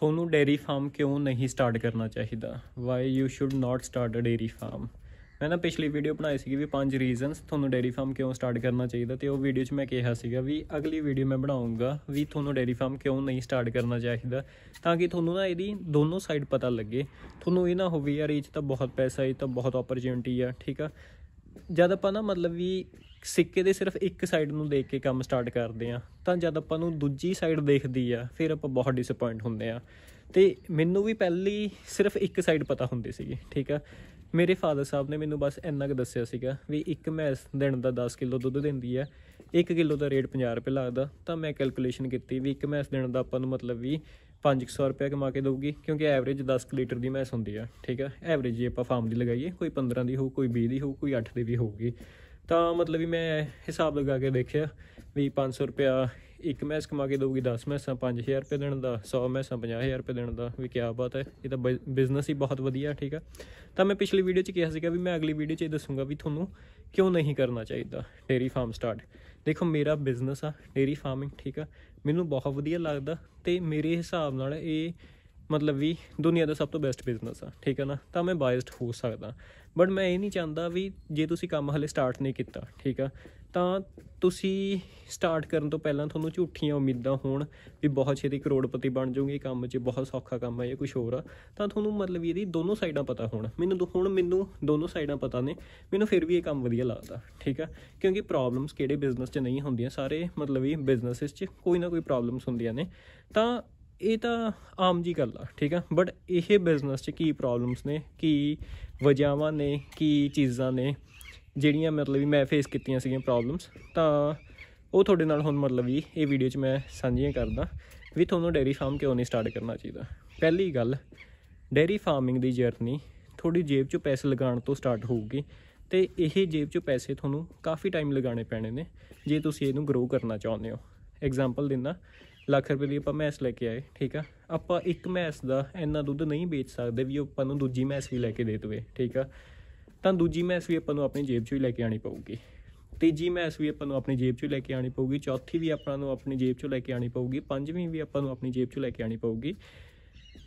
ਤੁਹਾਨੂੰ dairy farm ਕਿਉਂ ਨਹੀਂ ਸਟਾਰਟ ਕਰਨਾ ਚਾਹੀਦਾ why you should not start a dairy farm ਮੈਂ ਨਾ ਪਿਛਲੀ ਵੀਡੀਓ ਬਣਾਈ ਸੀਗੀ ਵੀ ਪੰਜ ਰੀਜ਼ਨਸ ਤੁਹਾਨੂੰ ਡੇਰੀ ਫਾਰਮ ਕਿਉਂ ਸਟਾਰਟ ਕਰਨਾ ਚਾਹੀਦਾ ਤੇ ਉਹ ਵੀਡੀਓ 'ਚ ਮੈਂ ਕਿਹਾ ਸੀਗਾ ਵੀ ਅਗਲੀ ਵੀਡੀਓ ਮੈਂ ਬਣਾਉਂਗਾ ਵੀ ਤੁਹਾਨੂੰ ਡੇਰੀ ਫਾਰਮ ਕਿਉਂ ਨਹੀਂ ਸਟਾਰਟ ਕਰਨਾ ਚਾਹੀਦਾ ਤਾਂ ਕਿ ਤੁਹਾਨੂੰ ਨਾ ਇਹਦੀ ਦੋਨੋਂ ਸਾਈਡ ਪਤਾ ਲੱਗੇ ਤੁਹਾਨੂੰ ਇਹ ਨਾ ਹੋਵੇ ਯਾਰ ਇਹ 'ਚ ਤਾਂ ਬਹੁਤ ਪੈਸਾ ਹੈ ਤਾਂ ਬਹੁਤ ਓਪਰਚ्युनिटी ਆ ਠੀਕ ਆ ਜਦ ਆਪਾਂ ਨਾ ਮਤਲਬ ਵੀ ਸਿੱਕੇ ਦੇ ਸਿਰਫ ਇੱਕ ਸਾਈਡ ਨੂੰ ਦੇਖ ਕੇ ਕੰਮ ਸਟਾਰਟ ਕਰਦੇ ਆ ਤਾਂ ਜਦ ਆਪਾਂ ਨੂੰ ਦੂਜੀ ਸਾਈਡ ਦੇਖਦੀ ਆ ਫਿਰ ਆਪਾਂ ਬਹੁਤ ਡਿਸਪਾਇੰਟ ਹੁੰਦੇ ਆ ਤੇ ਮੈਨੂੰ ਵੀ ਪਹਿਲੀ ਸਿਰਫ ਇੱਕ ਸਾਈਡ ਪਤਾ ਹੁੰਦੀ ਸੀਗੀ ਠੀਕ ਆ ਮੇਰੇ ਫਾਦਰ ਸਾਹਿਬ ਨੇ ਮੈਨੂੰ ਬਸ ਇੰਨਾ ਕੁ ਦੱਸਿਆ ਸੀਗਾ ਵੀ ਇੱਕ ਮੈਸ ਦਿਨ ਦਾ 10 ਕਿਲੋ ਦੁੱਧ ਦਿੰਦੀ ਆ 1 ਕਿਲੋ ਦਾ ਰੇਟ 50 ਰੁਪਏ ਲੱਗਦਾ ਤਾਂ ਮੈਂ ਕੈਲਕੂਲੇਸ਼ਨ ਕੀਤੀ ਵੀ ਇੱਕ ਮੈਸ ਦਿਨ ਦਾ ਆਪਾਂ ਨੂੰ ਮਤਲਬ ਵੀ 500 ਰੁਪਏ ਕਮਾ ਕੇ ਦਊਗੀ ਕਿਉਂਕਿ ਐਵਰੇਜ 10 ਲੀਟਰ ਦੀ ਮੈਸ ਹੁੰਦੀ ਆ ਠੀਕ ਆ ਐਵਰੇਜ ਜੇ ਆਪਾਂ ਫਾਰਮ ਦੀ ਲਗਾਈਏ ਕੋਈ 15 ਦੀ ਹੋਊ ਕੋਈ 20 ਦੀ ਹੋਊ ਕੋਈ 8 ਦੀ ਵੀ ਹੋਊਗੀ ਤਾਂ ਮਤਲਬ ਵੀ ਮੈਂ ਹਿਸਾਬ ਲਗਾ ਕੇ ਦੇਖਿਆ ਵੀ 500 ਰੁਪਿਆ ਇੱਕ ਮੈਸ ਕਮਾ ਕੇ ਦਊਗੀ 10 ਮੈਸਾਂ 5000 ਰੁਪਏ ਦੇਣ ਦਾ 100 ਮੈਸਾਂ 50000 ਰੁਪਏ ਦੇਣ ਦਾ ਵੀ ਕੀ ਬਾਤ ਹੈ ਇਹ ਤਾਂ ਬਿਜ਼ਨਸ ਹੀ ਬਹੁਤ ਵਧੀਆ ਠੀਕ ਆ ਤਾਂ ਮੈਂ ਪਿਛਲੀ ਵੀਡੀਓ 'ਚ ਕਿਹਾ ਸੀਗਾ ਵੀ ਮੈਂ ਅਗਲੀ ਵੀਡੀਓ 'ਚ ਇਹ ਦੱਸੂਗਾ ਵੀ ਤੁਹਾਨੂੰ ਕਿਉਂ ਨਹੀਂ ਕਰਨਾ ਚਾਹੀਦਾ ਡੇਰੀ ਫਾਰਮ ਸਟਾਰਟ ਦੇਖੋ ਮੇਰਾ ਬਿਜ਼ਨਸ ਆ ਡੇਰੀ ਫਾਰਮਿੰਗ ਠੀਕ ਆ ਮੈਨੂੰ ਬਹੁਤ ਵਧੀਆ ਲੱਗਦਾ ਤੇ ਮੇਰੇ ਹਿਸਾਬ ਨਾਲ ਇਹ ਮਤਲਬ ਵੀ ਦੁਨੀਆ ਦਾ ਸਭ ਤੋਂ ਬੈਸਟ ਬਿਜ਼ਨਸ ਆ ਠੀਕ ਆ ਨਾ ਤਾਂ ਮੈਂ ਬਾਇਸਡ ਹੋ ਸਕਦਾ ਬਟ ਮੈਂ ਇਹ ਨਹੀਂ ਚਾਹੁੰਦਾ ਵੀ ਜੇ ਤੁਸੀਂ ਕੰਮ ਹਲੇ ਸਟਾਰਟ ਨਹੀਂ ਕੀਤਾ ਠੀਕ ਆ ਤਾਂ ਤੁਸੀਂ ਸਟਾਰਟ ਕਰਨ ਤੋਂ ਪਹਿਲਾਂ ਤੁਹਾਨੂੰ ਝੂਠੀਆਂ ਉਮੀਦਾਂ ਹੋਣ ਵੀ ਬਹੁਤ ਛੇਤੀ ਕਰੋੜਪਤੀ ਬਣ ਜਾਓਗੇ ਕੰਮ 'ਚ ਬਹੁਤ ਸੌਖਾ ਕੰਮ ਹੈ ਜਾਂ ਕੁਝ ਹੋਰ ਆ ਤਾਂ ਤੁਹਾਨੂੰ ਮਤਲਬ ਇਹਦੀ ਦੋਨੋਂ ਸਾਈਡਾਂ ਪਤਾ ਹੋਣ ਮੈਨੂੰ ਹੁਣ ਮੈਨੂੰ ਦੋਨੋਂ ਸਾਈਡਾਂ ਪਤਾ ਨੇ ਮੈਨੂੰ ਫਿਰ ਵੀ ਇਹ ਕੰਮ ਵਧੀਆ ਲੱਗਦਾ ਠੀਕ ਆ ਕਿਉਂਕਿ ਪ੍ਰੋਬਲਮਸ ਕਿਹੜੇ ਬਿਜ਼ਨਸ 'ਚ ਨਹੀਂ ਹੁੰਦੀਆਂ ਸਾਰੇ ਮਤਲਬ ਇਹ ਬਿਜ਼ਨਸਸ 'ਚ ਕੋਈ ਨਾ ਕੋਈ ਪ੍ਰੋਬਲਮਸ ਹੁੰਦੀਆਂ ਨੇ ਤਾਂ ਇਹ ਤਾਂ ਆਮ ਜੀ ਗੱਲ ਆ ਠੀਕ ਆ ਬਟ ਇਹ ਬਿਜ਼ਨਸ 'ਚ ਕੀ ਪ੍ਰੋਬਲਮਸ ਨੇ ਕੀ ਵਜਾਵਾਂ ਨੇ ਕੀ ਚੀਜ਼ਾਂ ਨੇ ਜਿਹੜੀਆਂ ਮਤਲਬ ਵੀ ਮੈਂ ਫੇਸ ਕੀਤੀਆਂ ਸੀਗੀਆਂ ਪ੍ਰੋਬਲਮਸ ਤਾਂ ਉਹ ਤੁਹਾਡੇ ਨਾਲ ਹੁਣ ਮਤਲਬ ਵੀ ਇਹ ਵੀਡੀਓ 'ਚ ਮੈਂ ਸਾਂਝੀਆਂ ਕਰਦਾ ਵੀ ਤੁਹਾਨੂੰ ਡੇਰੀ ਫਾਰਮ ਕਿਉਂ ਨਹੀਂ ਸਟਾਰਟ ਕਰਨਾ ਚਾਹੀਦਾ ਪਹਿਲੀ ਗੱਲ ਡੇਰੀ ਫਾਰਮਿੰਗ ਦੀ ਜਰਨੀ ਥੋੜੀ ਜੇਬ 'ਚੋਂ ਪੈਸੇ ਲਗਾਉਣ ਤੋਂ ਸਟਾਰਟ ਹੋਊਗੀ ਤੇ ਇਹ ਜੇਬ 'ਚੋਂ ਪੈਸੇ ਤੁਹਾਨੂੰ ਕਾਫੀ ਟਾਈਮ ਲਗਾਉਣੇ ਪੈਣੇ ਨੇ ਜੇ ਤੁਸੀਂ ਇਹਨੂੰ ਗਰੋ ਕਰਨਾ ਚਾਹੁੰਦੇ ਹੋ ਐਗਜ਼ਾਮਪਲ ਦਿੰਦਾ ਲੱਖ ਰੁਪਏ ਲਈ ਆਪਾਂ ਮੈਸ ਲੈ ਕੇ ਆਏ ਠੀਕ ਆ ਆਪਾਂ ਇੱਕ ਮੈਸ ਦਾ ਇੰਨਾ ਦੁੱਧ ਨਹੀਂ ਵੇਚ ਸਕਦੇ ਵੀ ਉਹ ਆਪਾਂ ਨੂੰ ਦੂਜੀ ਮੈਸ ਵੀ ਲੈ ਕੇ ਦੇ ਦਵੇ ਠੀਕ ਆ ਤਾਂ ਦੂਜੀ ਮੈਸ ਵੀ ਆਪਾਂ ਨੂੰ ਆਪਣੀ ਜੇਬ 'ਚੋਂ ਹੀ ਲੈ ਕੇ ਆਣੀ ਪਊਗੀ ਤੀਜੀ ਮੈਸ ਵੀ ਆਪਾਂ ਨੂੰ ਆਪਣੀ ਜੇਬ 'ਚੋਂ ਲੈ ਕੇ ਆਣੀ ਪਊਗੀ ਚੌਥੀ ਵੀ ਆਪਾਂ ਨੂੰ ਆਪਣੀ ਜੇਬ 'ਚੋਂ ਲੈ ਕੇ ਆਣੀ ਪਊਗੀ ਪੰਜਵੀਂ ਵੀ ਆਪਾਂ ਨੂੰ ਆਪਣੀ ਜੇਬ 'ਚੋਂ ਲੈ ਕੇ ਆਣੀ ਪਊਗੀ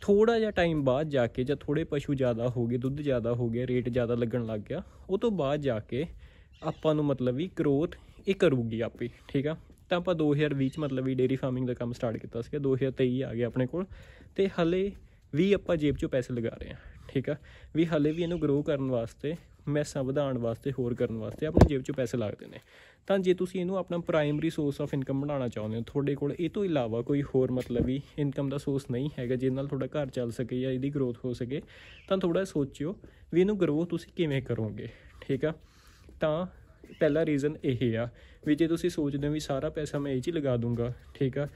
ਥੋੜਾ ਜਿਹਾ ਟਾਈਮ ਬਾਅਦ ਜਾ ਕੇ ਜਾਂ ਥੋੜੇ ਪਸ਼ੂ ਜ਼ਿਆਦਾ ਹੋ ਗਏ ਦੁੱਧ ਜ਼ਿਆਦਾ ਹੋ ਗਿਆ ਰੇਟ ਜ਼ਿਆਦਾ ਲੱਗਣ ਲੱਗ ਗਿਆ ਉਹ ਤੋਂ ਬਾਅਦ ਜਾ ਕੇ ਆਪਾਂ ਨੂੰ ਮਤਲਬ ਵੀ ਗਰੋਥ ਇਹ ਕਰੂਗੀ ਆਪੇ ਠੀਕ ਆ ਤਾਂ ਆਪਾਂ 2020 ਚ ਮਤਲਬ ਵੀ ਡੇਰੀ ਫਾਰਮਿੰਗ ਦਾ ਕੰਮ ਸਟਾਰਟ ਕੀਤਾ ਸੀ 2023 ਆ ਗਿਆ ਆਪਣੇ ਕੋਲ ਤੇ ਹਲੇ ਵੀ ਆਪਾਂ ਜੇਬ ਚੋਂ ਪੈਸੇ ਲਗਾ ਰਹੇ ਆ ਠੀਕ ਆ ਵੀ ਹਲੇ ਵੀ ਇਹਨੂੰ ਗਰੋ ਕਰਨ ਵਾਸਤੇ ਮੈਸਾਂ ਵਧਾਉਣ ਵਾਸਤੇ ਹੋਰ ਕਰਨ ਵਾਸਤੇ ਆਪਣੀ ਜੇਬ 'ਚੋਂ ਪੈਸੇ ਲੱਗਦੇ ਨੇ ਤਾਂ ਜੇ ਤੁਸੀਂ ਇਹਨੂੰ ਆਪਣਾ ਪ੍ਰਾਇਮਰੀ ਸੋਰਸ ਆਫ ਇਨਕਮ ਬਣਾਉਣਾ ਚਾਹੁੰਦੇ ਹੋ ਤੁਹਾਡੇ ਕੋਲ ਇਹ ਤੋਂ ਇਲਾਵਾ ਕੋਈ ਹੋਰ ਮਤਲਬ ਵੀ ਇਨਕਮ ਦਾ ਸੋਰਸ ਨਹੀਂ ਹੈਗਾ ਜਿਹਦੇ ਨਾਲ ਤੁਹਾਡਾ ਘਰ ਚੱਲ ਸਕੇ ਜਾਂ ਇਹਦੀ ਗਰੋਥ ਹੋ ਸਕੇ ਤਾਂ ਥੋੜਾ ਸੋਚਿਓ ਵੀ ਇਹਨੂੰ ਗਰੋ ਤੁਸੀਂ ਕਿਵੇਂ ਕਰੋਗੇ ਠੀਕ ਆ ਤਾਂ ਪਹਿਲਾ ਰੀਜ਼ਨ ਇਹ ਆ ਵੀ ਜੇ ਤੁਸੀਂ ਸੋਚਦੇ ਹੋ ਵੀ ਸਾਰਾ ਪੈਸਾ ਮੈਂ ਇਹ 'ਚ ਹੀ ਲਗਾ ਦੂੰਗਾ ਠੀਕ ਆ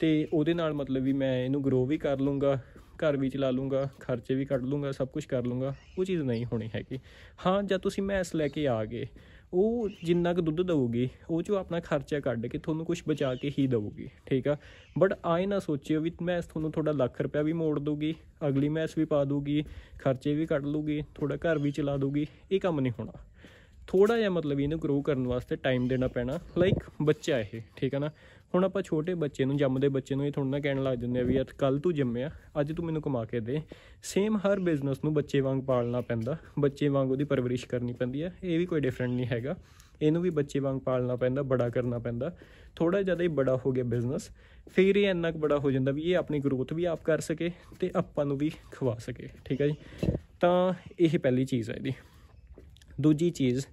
ਤੇ ਉਹਦੇ ਨਾਲ ਮਤਲਬ ਵੀ ਮੈਂ ਇਹਨੂੰ ਗਰੋ ਵੀ ਕਰ ਲੂੰਗਾ ਘਰ ਵੀ ਚਲਾ ਲੂੰਗਾ ਖਰਚੇ ਵੀ ਕੱਢ ਲੂੰਗਾ ਸਭ ਕੁਝ ਕਰ ਲੂੰਗਾ ਉਹ ਚੀਜ਼ ਨਹੀਂ ਹੋਣੀ ਹੈਗੀ ਹਾਂ ਜਾਂ ਤੁਸੀਂ ਮੈਸ ਲੈ ਕੇ ਆ ਗਏ ਉਹ ਜਿੰਨਾ ਕੁ ਦੁੱਧ ਦਊਗੀ ਉਹ ਚੋਂ ਆਪਣਾ ਖਰਚਾ ਕੱਢ ਕੇ ਤੁਹਾਨੂੰ ਕੁਝ ਬਚਾ ਕੇ ਹੀ ਦਊਗੀ ਠੀਕ ਆ ਬਟ ਆਏ ਨਾ ਸੋਚਿਓ ਵੀ ਮੈਂ ਤੁਹਾਨੂੰ ਥੋੜਾ ਲੱਖ ਰੁਪਿਆ ਵੀ ਮੋੜ ਦੂਗੀ ਅਗਲੀ ਮੈਸ ਵੀ ਪਾ ਦੂਗੀ ਖਰਚੇ ਵੀ ਕੱਢ ਲੂਗੀ ਥੋੜਾ ਘਰ ਵੀ ਚਲਾ ਦੂਗੀ ਇਹ ਕੰਮ ਨਹੀਂ ਹੋਣਾ ਥੋੜਾ ਜਿਹਾ ਮਤਲਬ ਇਹਨੂੰ ਗਰੋ ਕਰਨ ਵਾਸਤੇ ਟਾਈਮ ਦੇਣਾ ਪੈਣਾ ਲਾਈਕ ਬੱਚਾ ਇਹ ਠੀਕ ਹੈ ਨਾ ਹੁਣ ਆਪਾਂ ਛੋਟੇ ਬੱਚੇ ਨੂੰ ਜੰਮਦੇ ਬੱਚੇ ਨੂੰ ਇਹ ਥੋੜਾ ਨਾ ਕਹਿਣ ਲੱਗ ਜਾਂਦੇ ਆ ਵੀ ਅੱਜ ਕੱਲ ਤੂੰ ਜੰਮਿਆ ਅੱਜ ਤੂੰ ਮੈਨੂੰ ਕਮਾ ਕੇ ਦੇ ਸੇਮ ਹਰ ਬਿਜ਼ਨਸ ਨੂੰ ਬੱਚੇ ਵਾਂਗ ਪਾਲਣਾ ਪੈਂਦਾ ਬੱਚੇ ਵਾਂਗ ਉਹਦੀ ਪਰਵਰਿਸ਼ ਕਰਨੀ ਪੈਂਦੀ ਹੈ ਇਹ ਵੀ ਕੋਈ ਡਿਫਰੈਂਟ ਨਹੀਂ ਹੈਗਾ ਇਹਨੂੰ ਵੀ ਬੱਚੇ ਵਾਂਗ ਪਾਲਣਾ ਪੈਂਦਾ ਬੜਾ ਕਰਨਾ ਪੈਂਦਾ ਥੋੜਾ ਜਿਆਦਾ ਹੀ ਬੜਾ ਹੋ ਗਿਆ ਬਿਜ਼ਨਸ ਫਿਰ ਇਹ ਇੰਨਾ ਕੁ ਬੜਾ ਹੋ ਜਾਂਦਾ ਵੀ ਇਹ ਆਪਣੀ ਗਰੋਥ ਵੀ ਆਪ ਕਰ ਸਕੇ ਤੇ ਆਪਾਂ ਨੂੰ ਵੀ ਖਵਾ ਸਕੇ ਠੀਕ ਹੈ ਜੀ ਤਾਂ ਇਹ ਪਹਿਲੀ ਚੀਜ਼ ਹੈ ਇਹਦੀ ਦੂਜੀ ਚੀਜ਼